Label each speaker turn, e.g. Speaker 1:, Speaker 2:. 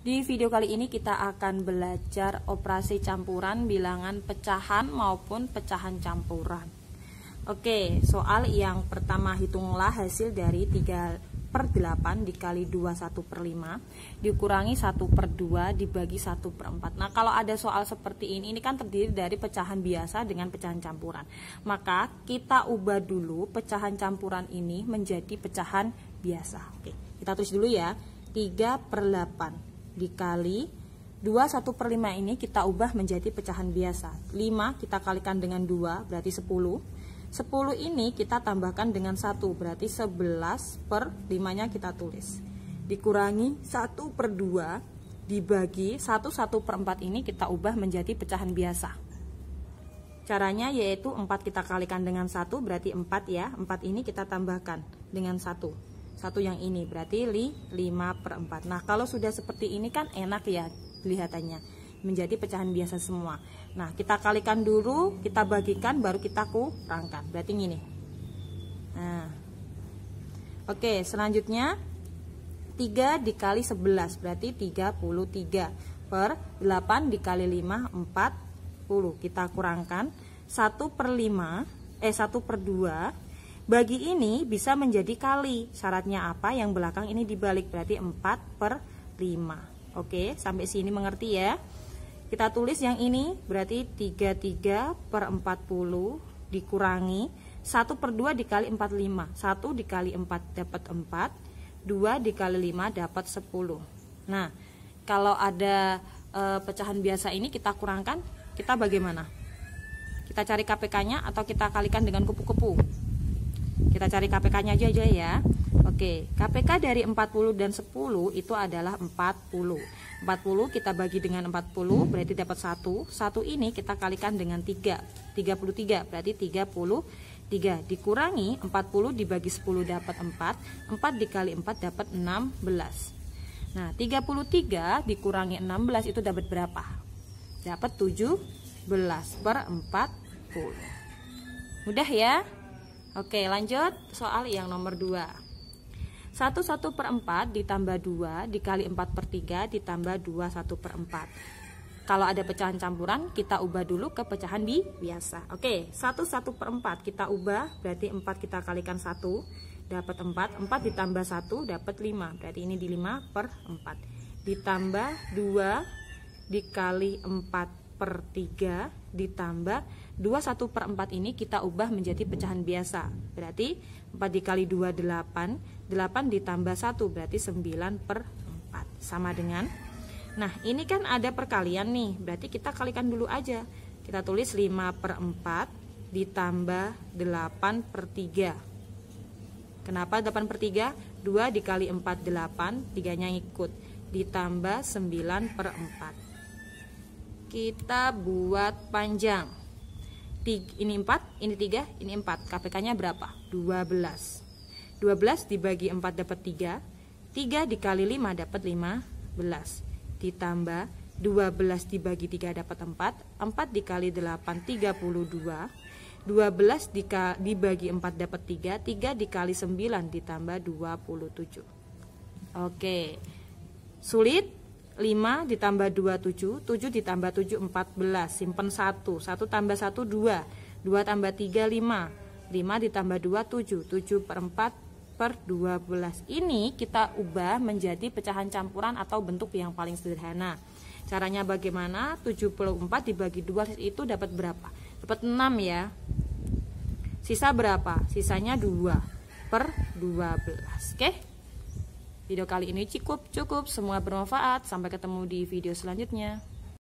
Speaker 1: Di video kali ini kita akan belajar operasi campuran bilangan pecahan maupun pecahan campuran. Oke, soal yang pertama hitunglah hasil dari 3 per 8 dikali 2 1 per 5 dikurangi 1 per 2 dibagi 1 per 4 Nah kalau ada soal seperti ini, ini kan terdiri dari pecahan biasa dengan pecahan campuran Maka kita ubah dulu pecahan campuran ini menjadi pecahan biasa Oke, kita tulis dulu ya 3 per 8 dikali 2 1 per 5 ini kita ubah menjadi pecahan biasa. 5 kita kalikan dengan 2 berarti 10. 10 ini kita tambahkan dengan 1 berarti 11 per 5 nya kita tulis. Dikurangi 1 per 2 dibagi 1 1 per 4 ini kita ubah menjadi pecahan biasa. Caranya yaitu 4 kita kalikan dengan 1 berarti 4 ya. 4 ini kita tambahkan dengan 1 satu yang ini berarti li 5 per 4 nah kalau sudah seperti ini kan enak ya kelihatannya menjadi pecahan biasa semua nah kita kalikan dulu kita bagikan baru kita kurangkan berarti ini nah oke selanjutnya 3 dikali 11 berarti 33 per 8 dikali 5 40 kita kurangkan 1 per 5 eh 1 per 2 bagi ini bisa menjadi kali. Syaratnya apa? Yang belakang ini dibalik berarti 4 per 5. Oke, sampai sini mengerti ya. Kita tulis yang ini berarti 33 per 40 dikurangi 1 per 2 dikali 45 1 dikali 4 dapat 4 2 dikali 5 dapat 10 Nah kalau ada e, pecahan biasa ini kita kurangkan kita bagaimana? Kita cari KPK nya atau kita kalikan dengan kupu-kupu kita cari KPK-nya aja aja ya. Oke, KPK dari 40 dan 10 itu adalah 40. 40 kita bagi dengan 40 berarti dapat 1. 1 ini kita kalikan dengan 3. 33 berarti 30. 3 dikurangi 40 dibagi 10 dapat 4 4 dikali 4 dapat 16 Nah 33 dikurangi 16 itu dapat berapa? Dapat 17 per 40 Mudah ya? Oke lanjut soal yang nomor 2 1 1 per 4 ditambah 2 dikali 4 per 3 ditambah 2 1 per 4 Kalau ada pecahan campuran kita ubah dulu ke pecahan bi biasa Oke 1 1 per 4 kita ubah berarti 4 kita kalikan 1 dapat 4 4 ditambah 1 dapat 5 berarti ini di 5 per 4 Ditambah 2 dikali 4 per 3 ditambah 2 1 per 4 ini kita ubah menjadi pecahan biasa. Berarti 4 dikali 2 8, 8 ditambah 1 berarti 9 per 4. Sama dengan Nah ini kan ada perkalian nih, berarti kita kalikan dulu aja. Kita tulis 5 per 4 ditambah 8 per 3. Kenapa 8 per 3? 2 dikali 4 8, 3 nya ikut. Ditambah 9 per 4 kita buat panjang. Ini 4, ini 3, ini 4. KPK-nya berapa? 12. 12 dibagi 4 dapat 3. 3 dikali 5 dapat 15. Ditambah 12 dibagi 3 dapat 4. 4 dikali 8 32. 12 dibagi 4 dapat 3. 3 dikali 9 ditambah 27. Oke. Sulit? 5 ditambah 2 7, 7 ditambah 7 14, simpen 1, 1 tambah 1 2, 2 tambah 3 5, 5 ditambah 2 7, 7 per 4 per 12. Ini kita ubah menjadi pecahan campuran atau bentuk yang paling sederhana. Caranya bagaimana? 74 dibagi 2 itu dapat berapa? Dapat 6 ya. Sisa berapa? Sisanya 2 per 12. Oke. Okay? Video kali ini cukup, cukup, semua bermanfaat. Sampai ketemu di video selanjutnya.